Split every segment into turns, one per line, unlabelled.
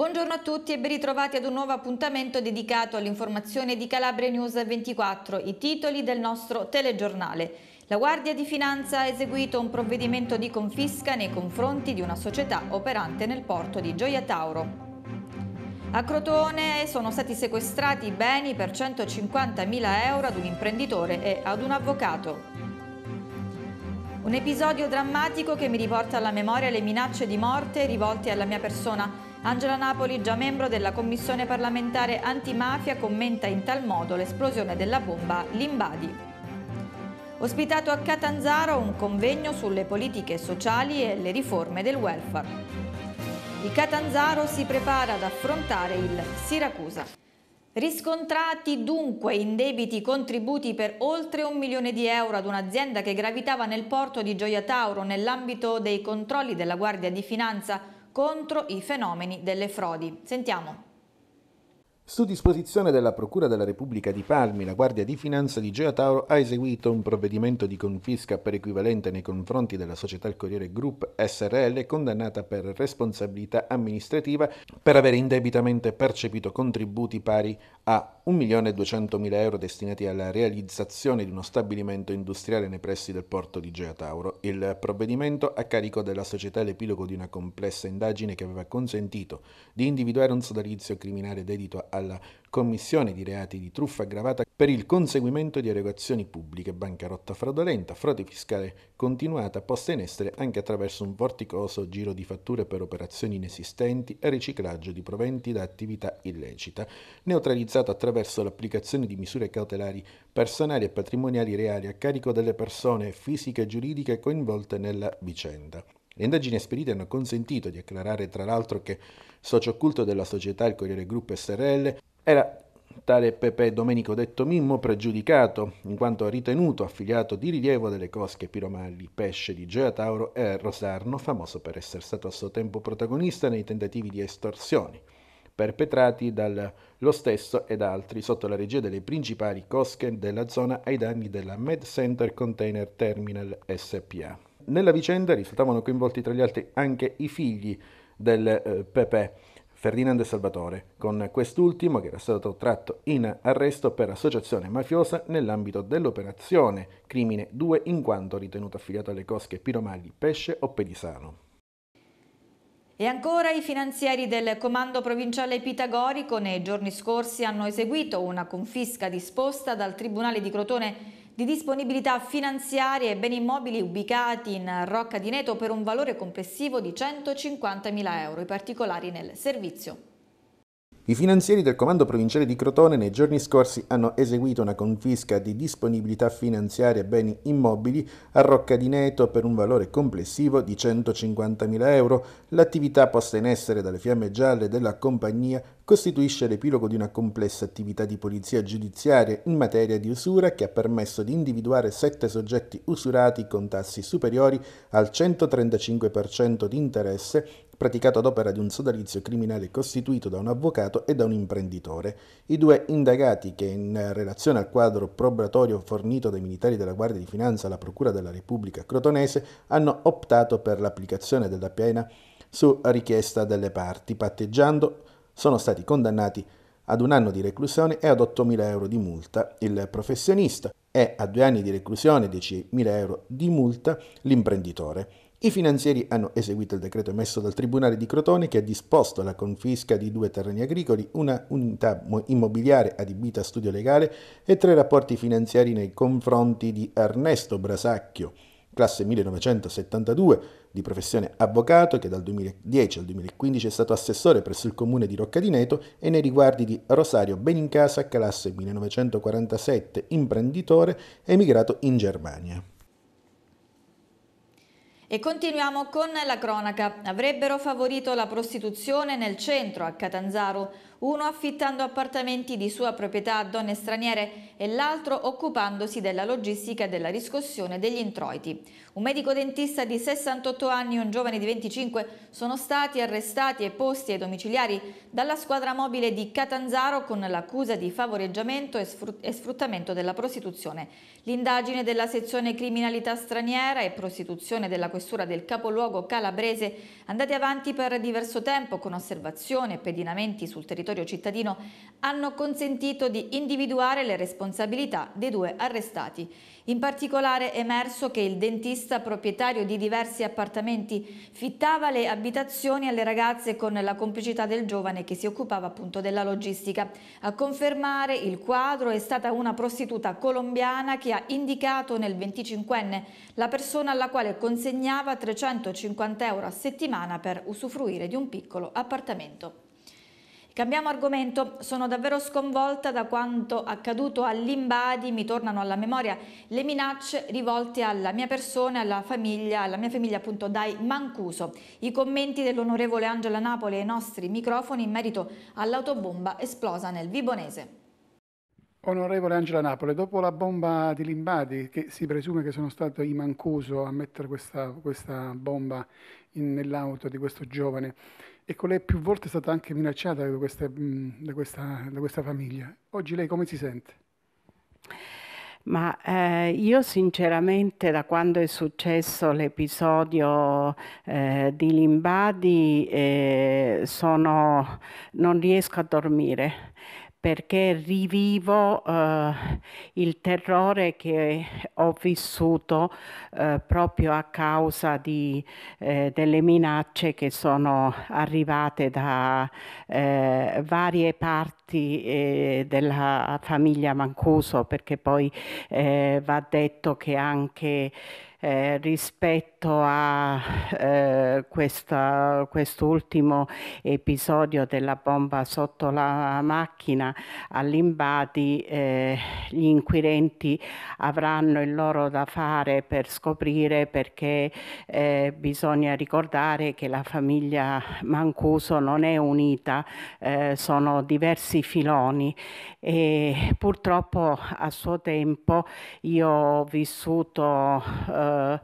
Buongiorno a tutti e ben ritrovati ad un nuovo appuntamento dedicato all'informazione di Calabria News 24, i titoli del nostro telegiornale. La Guardia di Finanza ha eseguito un provvedimento di confisca nei confronti di una società operante nel porto di Gioia Tauro. A Crotone sono stati sequestrati beni per 150.000 euro ad un imprenditore e ad un avvocato. Un episodio drammatico che mi riporta alla memoria le minacce di morte rivolte alla mia persona Angela Napoli, già membro della commissione parlamentare antimafia, commenta in tal modo l'esplosione della bomba Limbadi. Ospitato a Catanzaro un convegno sulle politiche sociali e le riforme del welfare. Il Catanzaro si prepara ad affrontare il Siracusa. Riscontrati dunque in debiti contributi per oltre un milione di euro ad un'azienda che gravitava nel porto di Gioia Tauro nell'ambito dei controlli della Guardia di Finanza contro i fenomeni delle frodi. Sentiamo.
Su disposizione della Procura della Repubblica di Palmi, la Guardia di Finanza di Gea Tauro ha eseguito un provvedimento di confisca per equivalente nei confronti della società il Corriere Group SRL condannata per responsabilità amministrativa per aver indebitamente percepito contributi pari a 1.200.000 euro destinati alla realizzazione di uno stabilimento industriale nei pressi del porto di Gea Tauro. Il provvedimento a carico della società è l'epilogo di una complessa indagine che aveva consentito di individuare un sodalizio criminale dedito a alla commissione di reati di truffa aggravata per il conseguimento di erogazioni pubbliche, bancarotta fraudolenta, frode fiscale continuata posta in essere anche attraverso un vorticoso giro di fatture per operazioni inesistenti e riciclaggio di proventi da attività illecita, neutralizzato attraverso l'applicazione di misure cautelari personali e patrimoniali reali a carico delle persone fisiche e giuridiche coinvolte nella vicenda. Le indagini esperite hanno consentito di acclarare tra l'altro che socio occulto della società il Corriere Gruppo SRL era tale Pepe Domenico detto Mimmo pregiudicato, in quanto ritenuto affiliato di rilievo delle cosche Piromalli, pesce di Gioia Tauro e Rosarno, famoso per essere stato a suo tempo protagonista nei tentativi di estorsioni perpetrati dallo stesso ed altri sotto la regia delle principali cosche della zona ai danni della Med Center Container Terminal SPA. Nella vicenda risultavano coinvolti tra gli altri anche i figli del eh, Pepe, Ferdinando e Salvatore, con quest'ultimo che era stato tratto in arresto per associazione mafiosa nell'ambito dell'operazione Crimine 2 in quanto ritenuto affiliato alle cosche Piromagli, Pesce o Pedisano.
E ancora i finanzieri del Comando Provinciale Pitagorico nei giorni scorsi hanno eseguito una confisca disposta dal Tribunale di Crotone di disponibilità finanziarie e beni immobili ubicati in Rocca di Neto per un valore complessivo di 150.000 euro, i particolari nel servizio.
I finanzieri del Comando Provinciale di Crotone nei giorni scorsi hanno eseguito una confisca di disponibilità finanziarie e beni immobili a Rocca di Neto per un valore complessivo di 150.000 euro. L'attività posta in essere dalle fiamme gialle della compagnia costituisce l'epilogo di una complessa attività di polizia giudiziaria in materia di usura che ha permesso di individuare sette soggetti usurati con tassi superiori al 135% di interesse praticato ad opera di un sodalizio criminale costituito da un avvocato e da un imprenditore. I due indagati, che in relazione al quadro probatorio fornito dai militari della Guardia di Finanza alla Procura della Repubblica Crotonese, hanno optato per l'applicazione della pena su richiesta delle parti, patteggiando sono stati condannati ad un anno di reclusione e ad 8.000 euro di multa il professionista e a due anni di reclusione e 10.000 euro di multa l'imprenditore. I finanzieri hanno eseguito il decreto emesso dal Tribunale di Crotone che ha disposto la confisca di due terreni agricoli, una unità immobiliare adibita a studio legale e tre rapporti finanziari nei confronti di Ernesto Brasacchio, classe 1972, di professione avvocato, che dal 2010 al 2015 è stato assessore presso il comune di Roccadineto e nei riguardi di Rosario Benincasa, classe 1947, imprenditore, emigrato in Germania.
E continuiamo con la cronaca. Avrebbero favorito la prostituzione nel centro a Catanzaro uno affittando appartamenti di sua proprietà a donne straniere e l'altro occupandosi della logistica e della riscossione degli introiti. Un medico dentista di 68 anni e un giovane di 25 sono stati arrestati e posti ai domiciliari dalla squadra mobile di Catanzaro con l'accusa di favoreggiamento e sfruttamento della prostituzione. L'indagine della sezione criminalità straniera e prostituzione della questura del capoluogo calabrese andate avanti per diverso tempo con osservazioni e pedinamenti sul territorio territorio cittadino hanno consentito di individuare le responsabilità dei due arrestati. In particolare è emerso che il dentista proprietario di diversi appartamenti fittava le abitazioni alle ragazze con la complicità del giovane che si occupava appunto della logistica. A confermare il quadro è stata una prostituta colombiana che ha indicato nel 25enne la persona alla quale consegnava 350 euro a settimana per usufruire di un piccolo appartamento. Cambiamo argomento, sono davvero sconvolta da quanto accaduto all'Imbadi, mi tornano alla memoria le minacce rivolte alla mia persona, alla famiglia, alla mia famiglia appunto dai Mancuso. I commenti dell'onorevole Angela Napoli ai nostri microfoni in merito all'autobomba esplosa nel Vibonese.
Onorevole Angela Napoli, dopo la bomba di Limbadi, che si presume che sono stato i Mancuso a mettere questa, questa bomba nell'auto di questo giovane, e ecco, lei più volte è stata anche minacciata da, queste, mm, da, questa, da questa, famiglia, oggi lei come si sente?
Ma eh, io sinceramente da quando è successo l'episodio eh, di Limbadi eh, sono, non riesco a dormire perché rivivo eh, il terrore che ho vissuto eh, proprio a causa di, eh, delle minacce che sono arrivate da eh, varie parti eh, della famiglia Mancuso, perché poi eh, va detto che anche rispetto rispetto a eh, questa, quest'ultimo episodio della bomba sotto la macchina all'Imbati eh, gli inquirenti avranno il loro da fare per scoprire perché eh, bisogna ricordare che la famiglia Mancuso non è unita, eh, sono diversi filoni e purtroppo a suo tempo io ho vissuto Uh,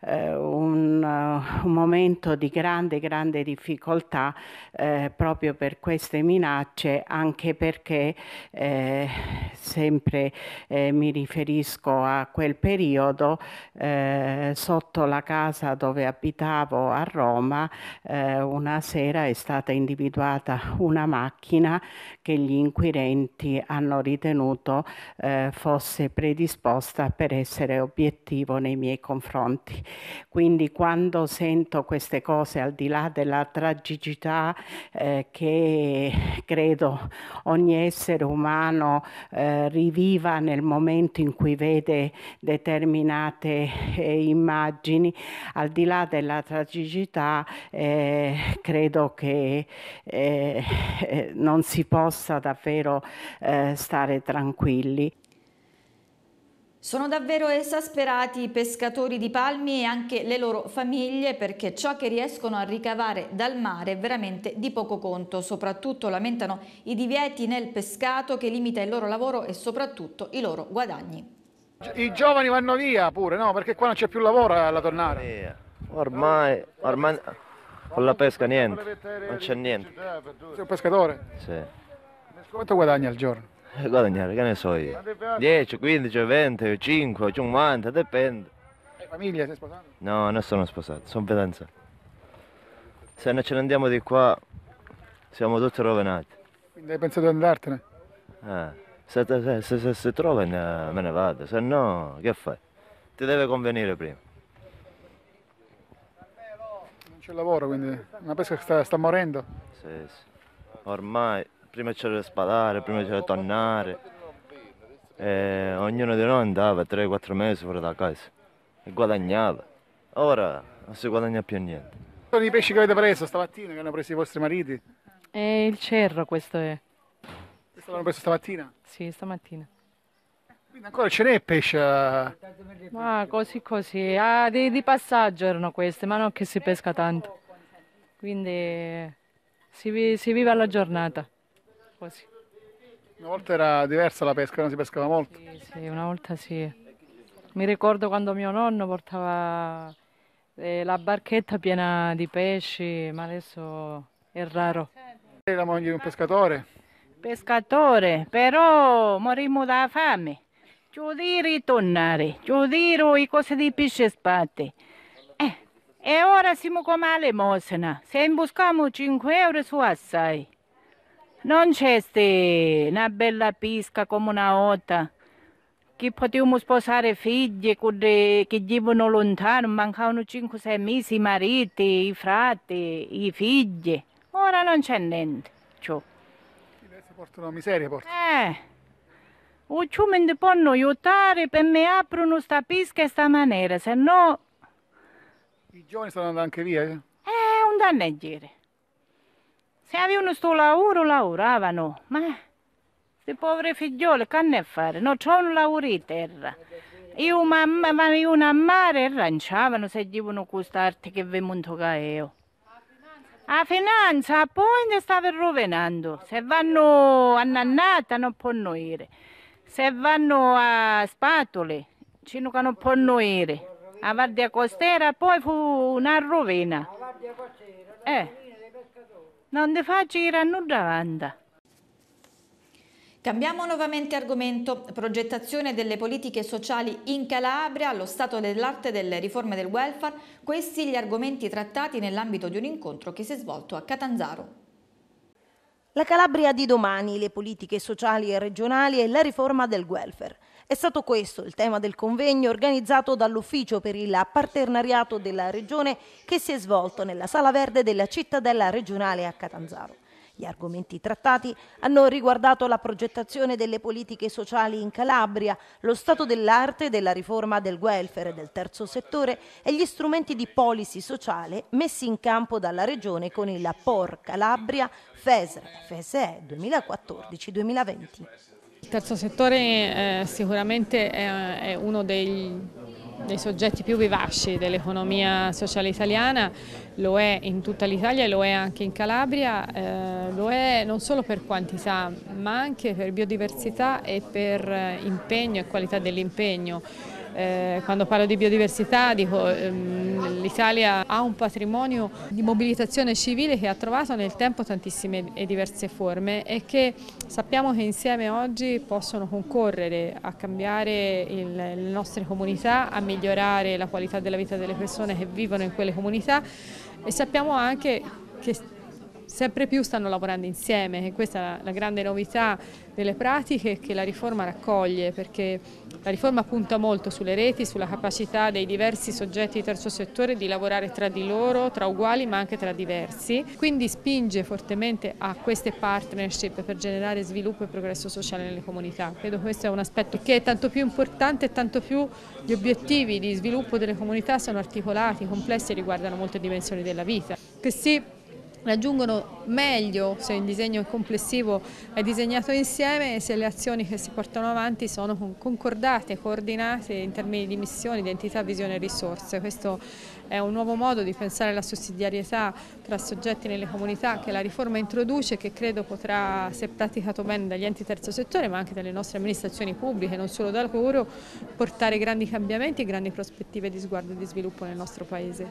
eh, un, eh, un, momento di grande, grande difficoltà eh, proprio per queste minacce, anche perché eh, sempre eh, mi riferisco a quel periodo eh, sotto la casa dove abitavo a Roma una sera è stata individuata una macchina che gli inquirenti hanno ritenuto fosse predisposta per essere obiettivo nei miei confronti. Quindi quando sento queste cose, al di là della tragicità eh, che credo ogni essere umano eh, riviva nel momento in cui vede determinate eh, immagini, al di là della tragicità eh, credo che eh, eh, non si possa davvero stare tranquilli.
Sono davvero esasperati i pescatori di palmi e anche le loro famiglie perché ciò che riescono a ricavare dal mare è veramente di poco conto. Soprattutto lamentano i divieti nel pescato che limita il loro lavoro e soprattutto i loro guadagni.
I giovani vanno via pure, no? Perché qua non c'è più lavoro alla tornare.
Ormai, ormai con la pesca niente, non c'è niente. Sei un pescatore? Sì.
Quanto guadagni al giorno?
Eh, guadagnare, che ne so io. 10, 15, 20, 5, 50, dipende.
Hai famiglia, sei sposato?
No, non sono sposato, sono fidanzato. Se non ce ne andiamo di qua, siamo tutti rovinati.
Quindi hai pensato di andartene?
Ah, se, se, se, se, se trovi me ne vado, se no che fai? Ti deve convenire prima.
Non c'è lavoro, quindi una pesca sta, sta morendo.
Sì, sì. Ormai prima c'era da sparare, prima c'era da tornare. E ognuno di noi andava 3-4 mesi fuori da casa e guadagnava. Ora non si guadagna più niente.
Sono i pesci che avete preso stamattina, che hanno preso i vostri mariti? È il
cerro questo è. Questo
l'hanno preso stamattina? Sì, stamattina. Quindi ancora ce n'è pesce? Eh?
Ma così così, ah, di, di passaggio erano queste, ma non che si pesca tanto. Quindi eh, si, si vive alla giornata quasi.
Una volta era diversa la pesca, non si pescava molto? Sì, sì
una volta sì. Mi ricordo quando mio nonno portava eh, la barchetta piena di pesci, ma adesso è raro. Lei
è la moglie di un pescatore?
Pescatore, però morimmo da fame. Giudì ritornare, giudì i cose di pesce spate. Eh, e ora siamo come all'emosina, se imbuscamo 5 euro su assai. Non c'è una bella pisca come una otta, che potevamo sposare figli de, che vivono lontano, mancavano 5-6 mesi i mariti, i frati, i figli. Ora non c'è niente. Ciò. porta una miseria, portano. Eh. O Ucciumenti possono aiutare per me aprono questa pisca in questa maniera, se no...
I giovani stanno andando anche via, eh?
eh un danneggiere.
Se avevano sto lavoro,
lavoravano, ma queste poveri figliole che ne a fare? Non un lavoro in terra. Io mamma, ma io a mare arranciavano se devono costarte che vi monto io. La finanza appunto stava rovinando. Se vanno a nannata non possono ire. Se vanno a spatole, cino non possono ire. A Guardia Costiera poi fu una rovina. Eh. Non ti faccio girare nulla avanti.
Cambiamo nuovamente argomento, progettazione delle politiche sociali in Calabria, lo stato dell'arte delle riforme del welfare, questi gli argomenti trattati nell'ambito di un incontro che si è svolto a Catanzaro. La Calabria di domani, le politiche sociali e regionali e la riforma del welfare. È
stato questo il tema del convegno organizzato dall'Ufficio per il partenariato della Regione che si è svolto nella Sala Verde della Cittadella Regionale a Catanzaro. Gli argomenti trattati hanno riguardato la progettazione delle politiche sociali in Calabria, lo stato dell'arte della riforma del welfare del terzo settore e gli strumenti di policy sociale messi in campo dalla Regione con il POR Calabria FESR FSE 2014-2020.
Il terzo settore eh, sicuramente è, è uno dei, dei soggetti più vivaci dell'economia sociale italiana, lo è in tutta l'Italia e lo è anche in Calabria, eh, lo è non solo per quantità ma anche per biodiversità e per eh, impegno e qualità dell'impegno. Eh, quando parlo di biodiversità dico ehm, l'Italia ha un patrimonio di mobilitazione civile che ha trovato nel tempo tantissime e diverse forme e che sappiamo che insieme oggi possono concorrere a cambiare il, le nostre comunità, a migliorare la qualità della vita delle persone che vivono in quelle comunità e sappiamo anche che sempre più stanno lavorando insieme e questa è la grande novità delle pratiche che la riforma raccoglie perché la riforma punta molto sulle reti, sulla capacità dei diversi soggetti di terzo settore di lavorare tra di loro, tra uguali ma anche tra diversi, quindi spinge fortemente a queste partnership per generare sviluppo e progresso sociale nelle comunità. Credo questo è un aspetto che è tanto più importante e tanto più gli obiettivi di sviluppo delle comunità sono articolati, complessi e riguardano molte dimensioni della vita. Che sì, raggiungono meglio se il disegno complessivo è disegnato insieme e se le azioni che si portano avanti sono concordate, coordinate in termini di missione, identità, visione e risorse. Questo è un nuovo modo di pensare alla sussidiarietà tra soggetti nelle comunità che la riforma introduce e che credo potrà, se praticato bene dagli enti terzo settore ma anche dalle nostre amministrazioni pubbliche, non solo dal lavoro, portare grandi cambiamenti e grandi prospettive di sguardo e di sviluppo nel nostro Paese.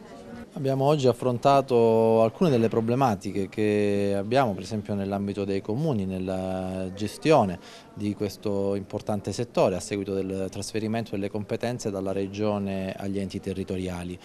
Abbiamo oggi affrontato alcune delle problematiche che abbiamo per esempio nell'ambito dei comuni, nella gestione di questo importante settore a seguito del trasferimento delle competenze dalla regione agli enti territoriali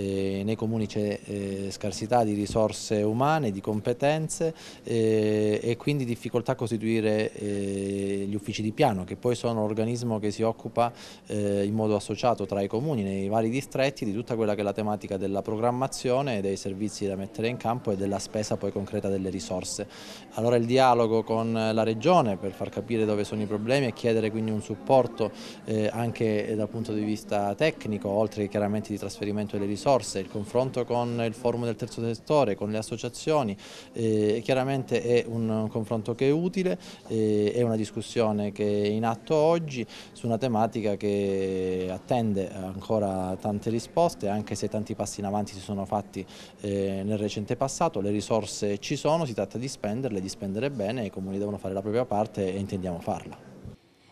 eh, nei comuni c'è eh, scarsità di risorse umane, di competenze e quindi difficoltà a costituire eh, gli uffici di piano che poi sono l'organismo che si occupa eh, in modo associato tra i comuni nei vari distretti di tutta quella che è la tematica della programmazione, dei servizi da mettere in campo e della spesa poi concreta delle risorse. Allora il dialogo con la regione per far capire dove sono i problemi e chiedere quindi un supporto eh, anche dal punto di vista tecnico oltre chiaramente di trasferimento delle risorse risorse, il confronto con il forum del terzo settore, con le associazioni, eh, chiaramente è un, un, confronto che è utile, eh, è una discussione che è in atto oggi su una tematica che attende ancora tante risposte, anche se tanti passi in avanti si sono fatti eh, nel recente passato, le risorse ci sono, si tratta di spenderle, di spendere bene, i comuni devono fare la propria parte e intendiamo farla.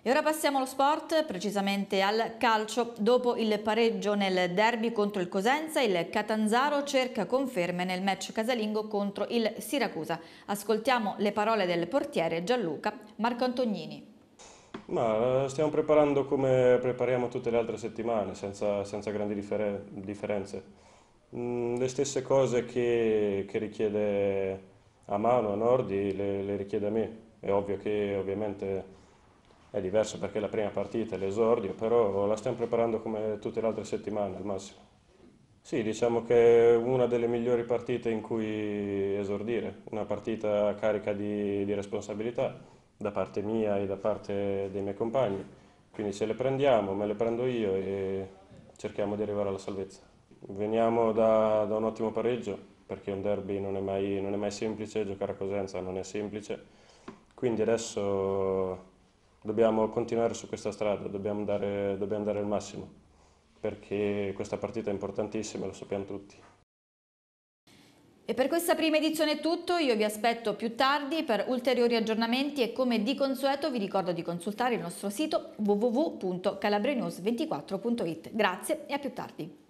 E ora passiamo allo sport, precisamente al calcio. Dopo il pareggio nel derby contro il Cosenza, il Catanzaro cerca conferme nel match casalingo contro il Siracusa. Ascoltiamo le parole del portiere Gianluca Marco Antonini.
Ma eh, stiamo preparando come prepariamo tutte le altre settimane, senza, senza grandi differen differenze. Mm, le stesse cose che, che, richiede a Mano, a Nordi, le, le richiede a me. È ovvio che ovviamente è diverso perché la prima partita è l'esordio, però la stiamo preparando come tutte le altre settimane al massimo. Sì, diciamo che è una delle migliori partite in cui esordire, una partita carica di, di responsabilità da parte mia e da parte dei miei compagni, quindi ce le prendiamo, me le prendo io e cerchiamo di arrivare alla salvezza. Veniamo da, da un ottimo pareggio, perché un derby non è, mai, non è mai semplice, giocare a Cosenza non è semplice, quindi adesso dobbiamo continuare su questa strada, dobbiamo dare, dobbiamo dare il massimo, perché questa partita è importantissima, lo sappiamo tutti.
E per questa prima edizione è tutto, io vi aspetto più tardi per ulteriori aggiornamenti e come di consueto vi ricordo di consultare il nostro sito www.calabrenews24.it. Grazie e a più tardi.